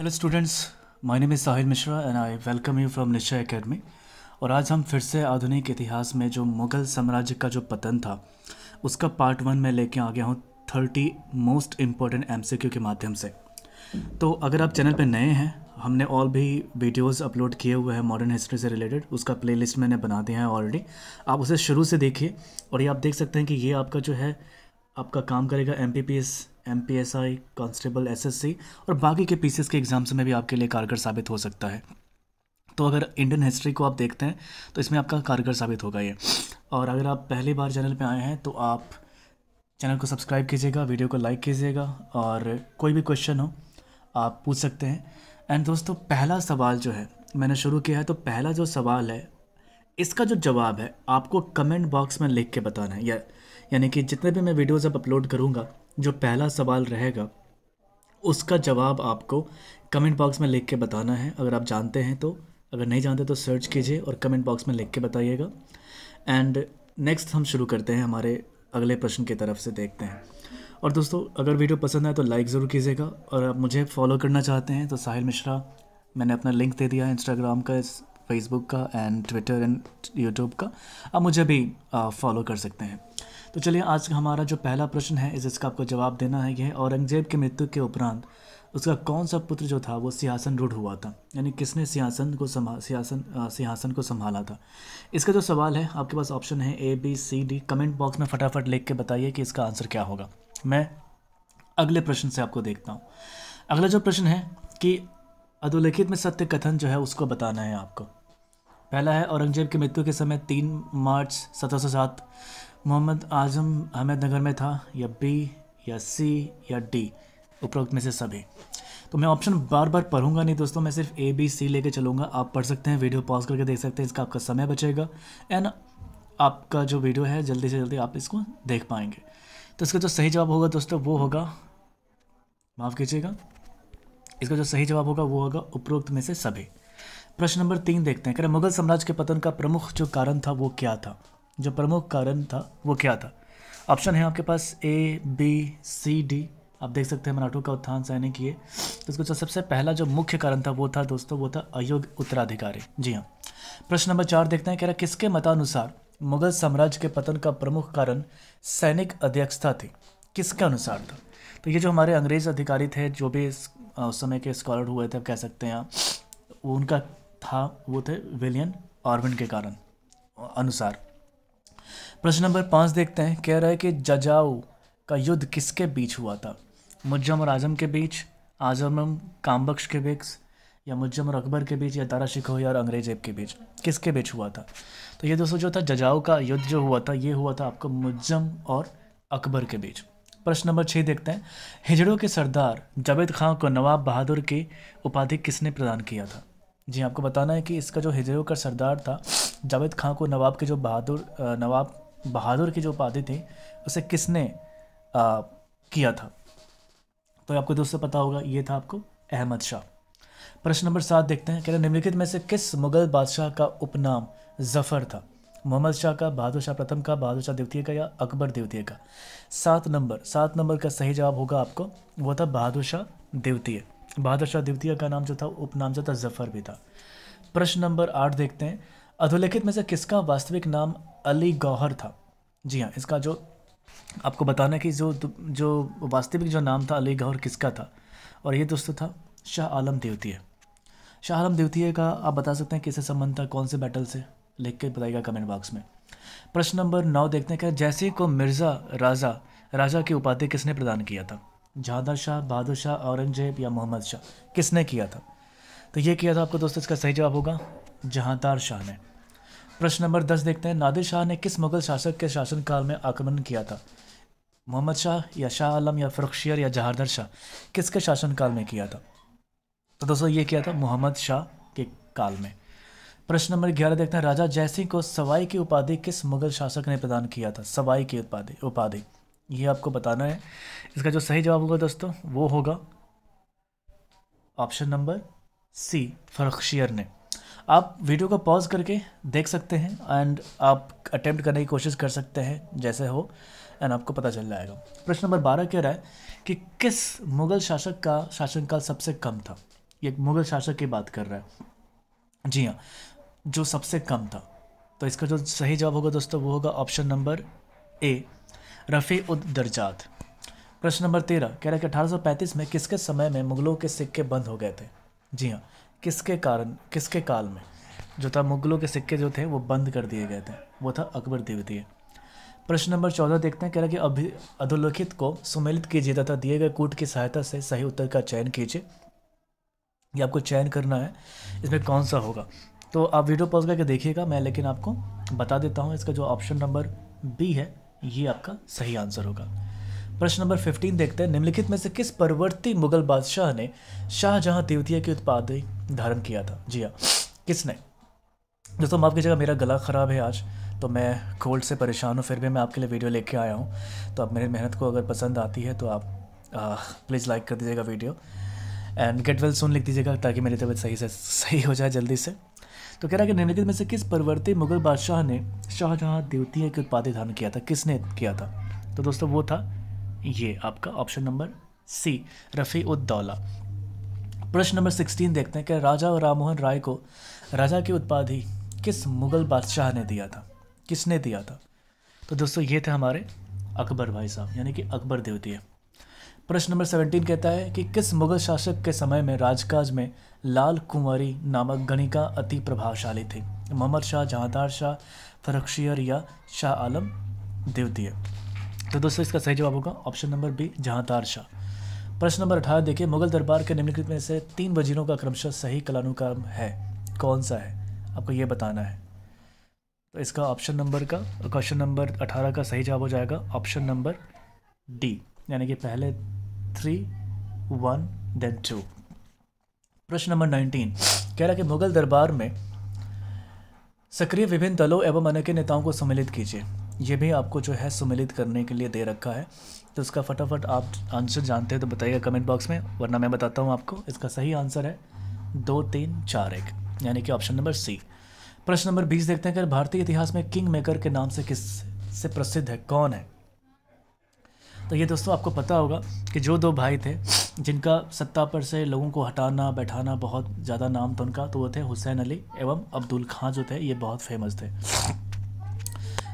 hello students my name is Sahil Mishra and I welcome you from Nishchay academy और आज हम फिर से आधुनिक इतिहास में जो मुग़ल साम्राज्य का जो पतन था उसका पार्ट वन में लेके आ गया हूँ थर्टी मोस्ट इम्पॉर्टेंट एम के माध्यम से तो अगर आप चैनल पर नए हैं हमने और भी वीडियोस अपलोड किए हुए हैं मॉडर्न हिस्ट्री से रिलेटेड उसका प्लेलिस्ट मैंने बना दिया है ऑलरेडी आप उसे शुरू से देखिए और ये आप देख सकते हैं कि ये आपका जो है आपका काम करेगा M M P S I constable S S C और बाकी के पीसीएस के एग्ज़ाम्स में भी आपके लिए कारगर साबित हो सकता है तो अगर इंडियन हिस्ट्री को आप देखते हैं तो इसमें आपका कारगर साबित होगा ये और अगर आप पहली बार चैनल पर आए हैं तो आप चैनल को सब्सक्राइब कीजिएगा वीडियो को लाइक कीजिएगा और कोई भी क्वेश्चन हो आप पूछ सकते हैं एंड दोस्तों पहला सवाल जो है मैंने शुरू किया है तो पहला जो सवाल है इसका जो जवाब है आपको कमेंट बॉक्स में लिख के बताना है या यानी कि जितने भी मैं वीडियोज़ अब अपलोड करूँगा जो पहला सवाल रहेगा उसका जवाब आपको कमेंट बॉक्स में लिख के बताना है अगर आप जानते हैं तो अगर नहीं जानते तो सर्च कीजिए और कमेंट बॉक्स में लिख के बताइएगा एंड नेक्स्ट हम शुरू करते हैं हमारे अगले प्रश्न की तरफ से देखते हैं और दोस्तों अगर वीडियो पसंद आए तो लाइक ज़रूर कीजिएगा और आप मुझे फॉलो करना चाहते हैं तो साहिल मिश्रा मैंने अपना लिंक दे दिया है इंस्टाग्राम का इस फेसबुक का एंड ट्विटर एंड यूट्यूब का आप मुझे भी फॉलो कर सकते हैं तो चलिए आज का हमारा जो पहला प्रश्न है इस इसका आपको जवाब देना है यह औरंगजेब की मृत्यु के उपरांत उसका कौन सा पुत्र जो था वो सिंहासन रूढ़ हुआ था यानी किसने सिंहासन को संभा सिंहासन सिंहासन को संभाला था इसका जो सवाल है आपके पास ऑप्शन है A B C D comment box में फटाफट लिख के बताइए कि इसका आंसर क्या होगा मैं अगले प्रश्न से आपको देखता हूँ अगला जो प्रश्न है कि अधोलिखित में सत्य कथन जो है उसको बताना है आपको पहला है औरंगजेब की मृत्यु के समय तीन मार्च सत्रह सौ सात मोहम्मद आजम अहमदनगर में था या बी या सी या डी उपरोक्त में से सभी तो मैं ऑप्शन बार बार पढ़ूंगा नहीं दोस्तों मैं सिर्फ ए बी सी लेके चलूँगा आप पढ़ सकते हैं वीडियो पॉज करके देख सकते हैं इसका आपका समय बचेगा एंड आपका जो वीडियो है जल्दी से जल्दी आप इसको देख पाएंगे तो इसका जो सही जवाब होगा दोस्तों वो होगा माफ़ कीजिएगा इसका जो सही जवाब होगा वो होगा उपरोक्त में से सभी प्रश्न नंबर तीन देखते हैं करें मुगल साम्राज्य के पतन का प्रमुख जो कारण था वो क्या था जो प्रमुख कारण था वो क्या था ऑप्शन है आपके पास ए बी सी डी आप देख सकते हैं मराठों का उत्थान सैनिक किए तो इसको सबसे पहला जो मुख्य कारण था वो था दोस्तों वो था अयोग्य उत्तराधिकारी जी हाँ प्रश्न नंबर चार देखते हैं कह रहा किसके मतानुसार मुगल साम्राज्य के पतन का प्रमुख कारण सैनिक अध्यक्षता थी किसके अनुसार था तो ये जो हमारे अंग्रेज अधिकारी थे जो भी उस समय के स्कॉलर हुए थे कह सकते हैं आप उनका था वो थे विलियन ऑर्बिन के कारण अनुसार प्रश्न नंबर पाँच देखते हैं कह रहा है कि जजाऊ का युद्ध किसके बीच हुआ था मुजम और आजम के बीच आजम कामबख्श के बीच या मुजम और अकबर के बीच या दारा या और अंग्रेजेब के बीच किसके बीच हुआ था तो ये दोस्तों जो था जजाऊ का युद्ध जो हुआ था ये हुआ था आपको मुजम और अकबर के बीच प्रश्न नंबर छः देखते हैं हिजड़ों के सरदार जावेद खां को नवाब बहादुर की उपाधि किसने प्रदान किया था जी आपको बताना है कि इसका जो हिजरों का सरदार था जावेद खां को नवाब के जो बहादुर नवाब बहादुर के जो उपाधि थी उसे किसने आ, किया था तो आपको दोस्तों पता होगा ये था आपको अहमद शाह प्रश्न नंबर सात देखते हैं कह रहे निम्नलिखित में से किस मुगल बादशाह का उपनाम जफर था मोहम्मद शाह का बहादुर शाह प्रथम का बहादुर शाह द्वितीय का या अकबर द्वितीय का सात नंबर सात नंबर का सही जवाब होगा आपको वो था बहादुर शाह द्वितीय बहादुर शाह द्वितीय का नाम जो था उपनाम जो था जफर भी था प्रश्न नंबर आठ देखते हैं अधोलिखित में से किसका वास्तविक नाम अली गौहर था जी हाँ इसका जो आपको बताना है कि जो जो वास्तविक जो नाम था अली गौहर किसका था और ये दोस्तों था शाह आलम देवतीय शाह आलम देवतीय का आप बता सकते हैं किससे संबंध था कौन से बैटल से लिख के बताइएगा कमेंट बॉक्स में प्रश्न नंबर नौ देखते हैं क्या जैसी को मिर्ज़ा राजा राजा की उपाधि किसने प्रदान किया था जादा शाह बहादुर शाह औरंगजेब या मोहम्मद शाह किसने किया था तो ये किया था आपको दोस्तों इसका सही जवाब होगा जहांतार शाह ने प्रश्न नंबर दस देखते हैं नादिर शाह ने किस मुगल शासक के शासनकाल में आक्रमण किया था मोहम्मद शाह या शाह आलम या फरुखशियर या जहादर शाह किसके शासनकाल में किया था तो दोस्तों ये किया था मोहम्मद शाह के काल में प्रश्न नंबर ग्यारह देखते हैं राजा जयसिंह को सवाई की उपाधि किस मुगल शासक ने प्रदान किया था सवाई की उपाधि उपाधि ये आपको बताना है इसका जो सही जवाब होगा दोस्तों वो होगा ऑप्शन नंबर सी फरखशियर ने आप वीडियो को पॉज करके देख सकते हैं एंड आप अटेम्प्ट करने की कोशिश कर सकते हैं जैसे हो एंड आपको पता चल जाएगा प्रश्न नंबर बारह कह रहा है कि किस मुग़ल शासक का शासनकाल सबसे कम था ये मुग़ल शासक की बात कर रहा है जी हाँ जो सबसे कम था तो इसका जो सही जवाब होगा दोस्तों वो होगा ऑप्शन नंबर ए रफ़ी उद दर्जात प्रश्न नंबर तेरह कह रहा है कि अठारह में किसके समय में मुग़लों के सिक्के बंद हो गए थे जी हाँ किसके कारण किसके काल में जो था मुग़लों के सिक्के जो थे वो बंद कर दिए गए थे वो था अकबर देवतीय प्रश्न नंबर चौदह देखते हैं कह रहा कि अभी अधोलिखित को सुमेलित कीजिए तथा दिए गए कूट की सहायता से सही उत्तर का चयन कीजिए ये आपको चयन करना है इसमें कौन सा होगा तो आप वीडियो पॉज करके देखिएगा मैं लेकिन आपको बता देता हूँ इसका जो ऑप्शन नंबर बी है ये आपका सही आंसर होगा प्रश्न नंबर फिफ्टीन देखते हैं निम्नलिखित में से किस परवर्ती मुगल बादशाह ने शाहजहाँ द्वितीय के उत्पाद धारण किया था जी हाँ किसने दोस्तों माफ़ कीजिएगा मेरा गला ख़राब है आज तो मैं कोल्ड से परेशान हूँ फिर भी मैं आपके लिए वीडियो लेके आया हूँ तो आप मेरी मेहनत को अगर पसंद आती है तो आप प्लीज़ लाइक कर दीजिएगा video and get well soon लिख दीजिएगा ताकि मेरी तबीयत सही से सही हो जाए जल्दी से तो कह रहा है कि निम्नलिखित में से किस परवर्ती मुगल बादशाह ने शाहजहां द्वितीय के उत्पादित धारण किया था किसने किया था तो दोस्तों वो था ये आपका option number C Rafi ud-Daulah प्रश्न नंबर सिक्सटीन देखते हैं कि राजा और राममोहन राय को राजा की उपाधि किस मुगल बादशाह ने दिया था किसने दिया था तो दोस्तों ये थे हमारे अकबर भाई साहब यानी कि अकबर देवती है प्रश्न नंबर सेवनटीन कहता है कि किस मुगल शासक के समय में राजकाज में लाल कुंवरी नामक गणिका अति प्रभावशाली थी मोहम्मद शाह जहादार शाह फरक्शियर या शाह आलम देवतीय तो दोस्तों इसका सही जवाब होगा option number B Jahandar Shah प्रश्न नंबर अठारह देखिए मुगल दरबार के निम्नलिखित में से तीन वजीरों का क्रमशः सही कलानुक्रम है कौन सा है आपको ये बताना है तो इसका ऑप्शन नंबर का क्वेश्चन नंबर अठारह का सही जवाब हो जाएगा ऑप्शन नंबर डी यानी कि पहले थ्री वन देन टू प्रश्न नंबर नाइनटीन कह रहा कि मुगल दरबार में सक्रिय विभिन्न दलों एवं अनेक नेताओं को सम्मिलित कीजिए ये भी आपको जो है सम्मिलित करने के लिए दे रखा है तो इसका फटाफट आप आंसर जानते हैं तो बताइएगा कमेंट बॉक्स में वरना मैं बताता हूँ आपको इसका सही आंसर है दो तीन चार एक यानी कि ऑप्शन नंबर सी प्रश्न नंबर बीस देखते हैं कि भारतीय इतिहास में किंग मेकर के नाम से किस से प्रसिद्ध है कौन है तो ये दोस्तों आपको पता होगा कि जो दो भाई थे जिनका सत्ता पर से लोगों को हटाना बैठाना बहुत ज़्यादा नाम था उनका तो वो थे हुसैन अली एवं अब्दुल खां जो थे ये बहुत फेमस थे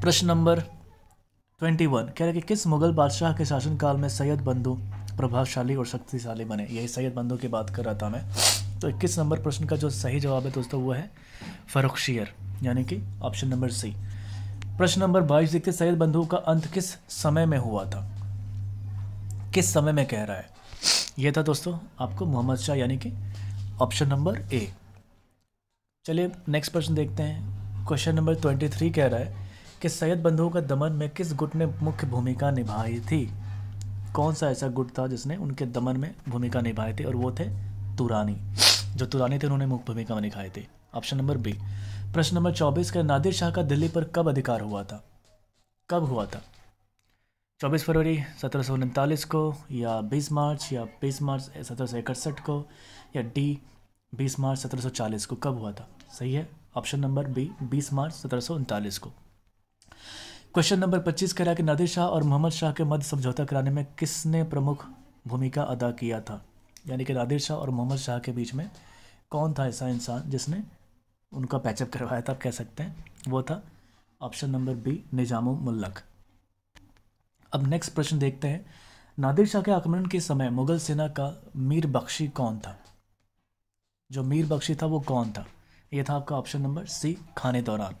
प्रश्न नंबर ट्वेंटी वन कह रहे कि किस मुगल बादशाह के शासनकाल में सैयद बंधु प्रभावशाली और शक्तिशाली बने यही सैयद बंधु की बात कर रहा था मैं तो इक्कीस नंबर प्रश्न का जो सही जवाब है दोस्तों वो है फरुखशियर यानी कि ऑप्शन नंबर सी प्रश्न नंबर बाईस देखते सैयद बंधु का अंत किस समय में हुआ था किस समय में कह रहा है ये था दोस्तों आपको मोहम्मद शाह यानी कि ऑप्शन नंबर ए चलिए नेक्स्ट प्रश्न देखते हैं क्वेश्चन नंबर ट्वेंटी थ्री कह रहा है कि सैयद बंधुओं का दमन में किस गुट ने मुख्य भूमिका निभाई थी कौन सा ऐसा गुट था जिसने उनके दमन में भूमिका निभाई थी और वो थे तुरानी जो तुरानी थे उन्होंने मुख्य भूमिका निभाई थी ऑप्शन नंबर बी प्रश्न नंबर चौबीस का नादिर शाह का दिल्ली पर कब अधिकार हुआ था कब हुआ था 24 फरवरी सत्रह को या 20 मार्च या 20 मार्च सत्रह को या डी 20 मार्च सत्रह को कब हुआ था सही है ऑप्शन नंबर बी 20 मार्च सत्रह को क्वेश्चन नंबर 25 कह रहा है कि नादिर शाह और मोहम्मद शाह के मध्य समझौता कराने में किसने प्रमुख भूमिका अदा किया था यानी कि नादिर शाह और मोहम्मद शाह के बीच में कौन था ऐसा इंसान जिसने उनका पैचअप करवाया था आप कह सकते हैं वो था ऑप्शन नंबर बी निजामुल मुल्क अब नेक्स्ट प्रश्न देखते हैं नादिर शाह के आक्रमण के समय मुगल सेना का मीर बख्शी कौन था जो मीर बख्शी था वो कौन था ये था आपका ऑप्शन नंबर सी खाने दौरान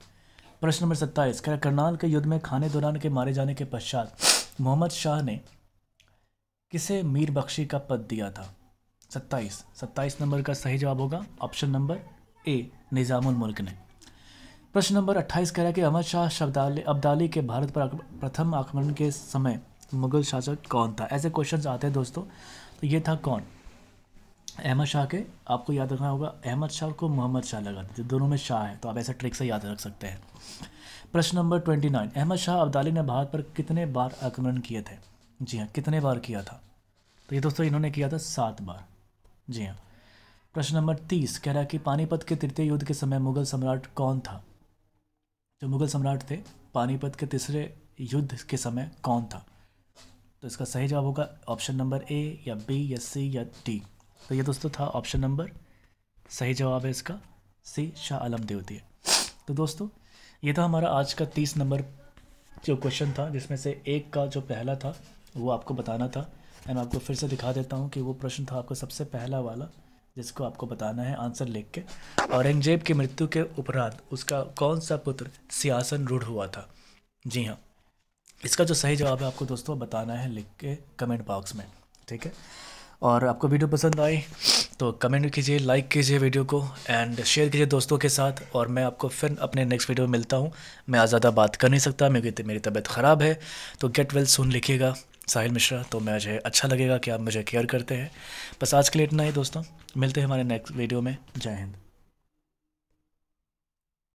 प्रश्न नंबर सत्ताईस करनाल के युद्ध में खाने दौरान के मारे जाने के पश्चात मोहम्मद शाह ने किसे मीर बख्शी का पद दिया था सत्ताईस सत्ताईस नंबर का सही जवाब होगा ऑप्शन नंबर ए निज़ामुल मुल्क ने प्रश्न नंबर 28 कह रहा है कि अहमद शाह शब्दाली अब्दाली के भारत पर प्रथम आक्रमण के समय मुगल शासक कौन था ऐसे क्वेश्चंस आते हैं दोस्तों तो ये था कौन अहमद शाह के आपको याद रखना होगा अहमद शाह को मोहम्मद शाह लगा थे दोनों में शाह है तो आप ऐसा ट्रिक से याद रख सकते हैं प्रश्न नंबर नाइन अहमद शाह अब्दाली ने भारत पर कितने बार आक्रमण किए थे जी हाँ कितने बार किया था तो ये दोस्तों इन्होंने किया था सात बार जी हाँ प्रश्न नंबर तीस कह रहा है कि पानीपत के तृतीय युद्ध के समय मुगल सम्राट कौन था जो मुगल सम्राट थे पानीपत के तीसरे युद्ध के समय कौन था तो इसका सही जवाब होगा ऑप्शन नंबर ए या बी या सी या डी तो ये दोस्तों था ऑप्शन नंबर सही जवाब है इसका सी शाह आलम देवती तो दोस्तों ये था हमारा आज का तीस नंबर जो क्वेश्चन था जिसमें से एक का जो पहला था वो आपको बताना था एंड आपको फिर से दिखा देता हूँ कि वो प्रश्न था आपका सबसे पहला वाला जिसको आपको बताना है आंसर लिख के औरंगजेब की मृत्यु के उपरांत उसका कौन सा पुत्र सियासन रूढ़ हुआ था जी हाँ इसका जो सही जवाब है आपको दोस्तों बताना है लिख के कमेंट बॉक्स में ठीक है और आपको वीडियो पसंद आई तो कमेंट कीजिए लाइक कीजिए वीडियो को एंड शेयर कीजिए दोस्तों के साथ और मैं आपको फिर अपने नेक्स्ट वीडियो में मिलता हूँ मैं आज ज़्यादा बात कर नहीं सकता क्योंकि मेरी तबीयत ख़राब है तो गेट वेल सुन लिखिएगा साहिल मिश्रा तो मुझे अच्छा लगेगा कि आप मुझे केयर करते हैं बस आज के लिए इतना ही दोस्तों मिलते हैं हमारे नेक्स्ट वीडियो में जय हिंद